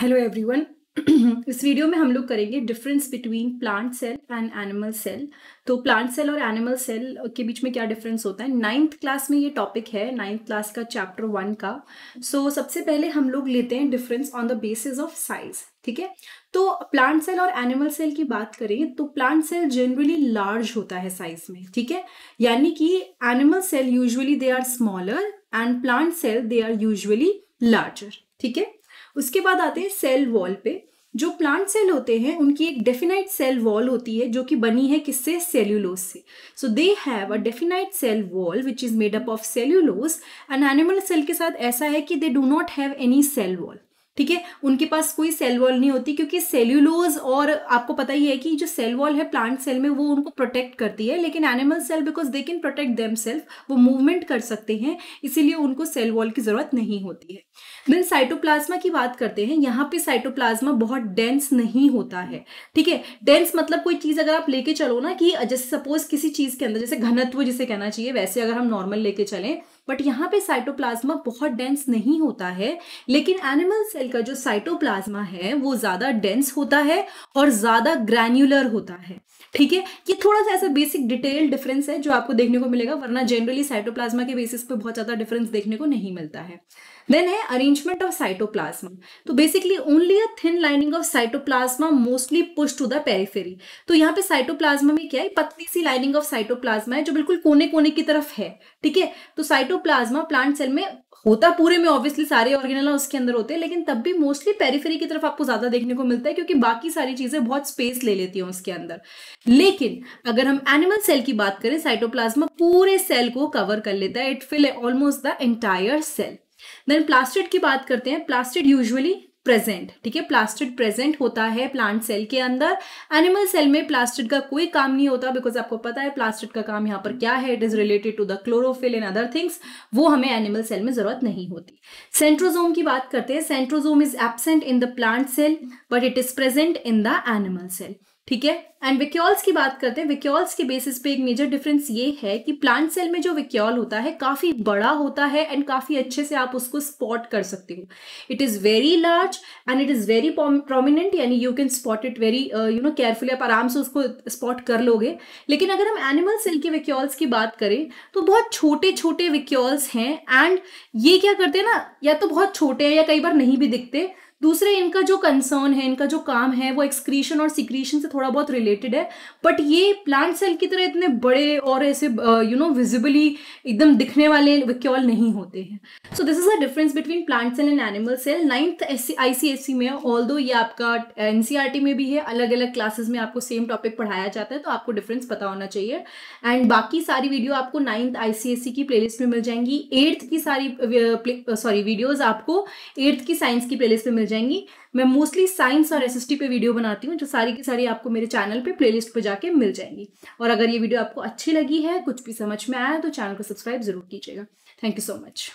hello everyone इस video में हम लोग करेंगे difference between plant cell and animal cell तो प्लांट सेल और एनिमल सेल के बीच में क्या डिफरेंस होता है नाइन्थ क्लास में ये टॉपिक है नाइन्थ क्लास का चैप्टर वन का सो so, सबसे पहले हम लोग लेते हैं difference on the basis of size ठीक है तो प्लांट सेल और एनिमल सेल की बात करें तो प्लांट सेल जनरली लार्ज होता है साइज में ठीक है यानी कि animal cell usually they are smaller and plant cell they are usually larger ठीक है उसके बाद आते हैं सेल वॉल पे जो प्लांट सेल होते हैं उनकी एक डेफिनाइट सेल वॉल होती है जो कि बनी है किससे सेल्यूलोज से so they have a definite cell wall which is made up of cellulose and animal cell के साथ ऐसा है कि they do not have any cell wall ठीक है उनके पास कोई सेल वॉल नहीं होती क्योंकि सेल्यूलोज और आपको पता ही है कि जो सेल वॉल है प्लांट सेल में वो उनको प्रोटेक्ट करती है लेकिन animal cell because they can protect themselves वो मूवमेंट कर सकते हैं इसीलिए उनको सेल वॉल की ज़रूरत नहीं होती है देन साइटोप्लाज्मा की बात करते हैं यहाँ पे साइटोप्लाज्मा बहुत डेंस नहीं होता है ठीक है डेंस मतलब कोई चीज़ अगर आप लेके चलो ना कि जैसे सपोज किसी चीज़ के अंदर जैसे घनत्व जिसे कहना चाहिए वैसे अगर हम नॉर्मल लेके चलें बट यहाँ पे साइटोप्लाज्मा बहुत डेंस नहीं होता है लेकिन एनिमल सेल का जो साइटोप्लाज्मा है वो ज़्यादा डेंस होता है और ज़्यादा ग्रैन्यूलर होता है ठीक है ये थोड़ा सा ऐसा बेसिक डिटेल डिफरेंस है जो आपको देखने को मिलेगा वरना जनरली साइटोप्लाज्मा के बेसिस पे बहुत ज़्यादा डिफरेंस देखने को नहीं मिलता है देन है अरेंजमेंट ऑफ साइटोप्लाज्मा तो basically only a thin lining of cytoplasm mostly push to the periphery तो यहाँ पे साइटोप्लाज्मा में क्या है पतली सी लाइनिंग ऑफ साइटोप्लाज्मा है जो बिल्कुल कोने कोने की तरफ है ठीक है तो साइटो साइटोप्लाज्मा प्लांट सेल में होता पूरे में ऑब्वियसली सारे ऑर्गेनेला उसके अंदर होते हैं लेकिन तब भी मोस्टली पेरीफेरी की तरफ आपको ज्यादा देखने को मिलता है क्योंकि बाकी सारी चीजें बहुत स्पेस ले लेती हैं उसके अंदर लेकिन अगर हम एनिमल सेल की बात करें साइटोप्लाज्मा पूरे सेल को कवर कर लेता है it fill almost the entire cell then plastid की बात करते हैं प्लास्टिड यूजुअली प्रेजेंट ठीक है प्लास्टिड प्रेजेंट होता है प्लांट सेल के अंदर एनिमल सेल में प्लास्टिड का कोई काम नहीं होता बिकॉज आपको पता है प्लास्टिड का काम यहाँ पर क्या है it is related to the chlorophyll and other things वो हमें एनिमल सेल में जरूरत नहीं होती सेंट्रोजोम की बात करते हैं centrosome is absent in the plant cell but it is present in the animal cell ठीक है एंड विक्योल्स की बात करते हैं विक्योल्स के बेसिस पे एक मेजर डिफरेंस ये है कि प्लांट सेल में जो विक्योल होता है काफ़ी बड़ा होता है एंड काफ़ी अच्छे से आप उसको स्पॉट कर सकते हो it is very large and it is very prominent यानी you can spot it very you know carefully आप आराम से उसको स्पॉट कर लोगे लेकिन अगर हम एनिमल सेल के विक्योल्स की बात करें तो बहुत छोटे छोटे विक्योल्स हैं एंड ये क्या करते हैं ना या तो बहुत छोटे हैं या कई बार नहीं भी दिखते दूसरे इनका जो कंसर्न है इनका जो काम है वो एक्सक्रीशन और सिक्रीशन से थोड़ा बहुत रिलेटेड है बट ये प्लांट सेल की तरह इतने बड़े और ऐसे यू नो विजिबली एकदम दिखने वाले विक्योल नहीं होते हैं so this is a difference between plant cell and animal cell ninth I C S C में ऑल दो ये आपका एन सी आर टी में भी है अलग अलग क्लासेज में आपको सेम टॉपिक पढ़ाया जाता है तो आपको डिफरेंस पता होना चाहिए एंड बाकी सारी वीडियो आपको नाइन्थ आई सी एस सी की लिस्ट में मिल जाएंगी एट्थ की सारी सॉरी वीडियोज आपको एट्थ की साइंस की लिस्ट में मिल जाएंगी मैं मोस्टली साइंस और एस पे वीडियो बनाती हूँ जो सारी की सारी आपको मेरे चैनल पे प्लेलिस्ट पे जाके मिल जाएंगी और अगर ये वीडियो आपको अच्छी लगी है कुछ भी समझ में आया तो चैनल को सब्सक्राइब जरूर कीजिएगा थैंक यू सो मच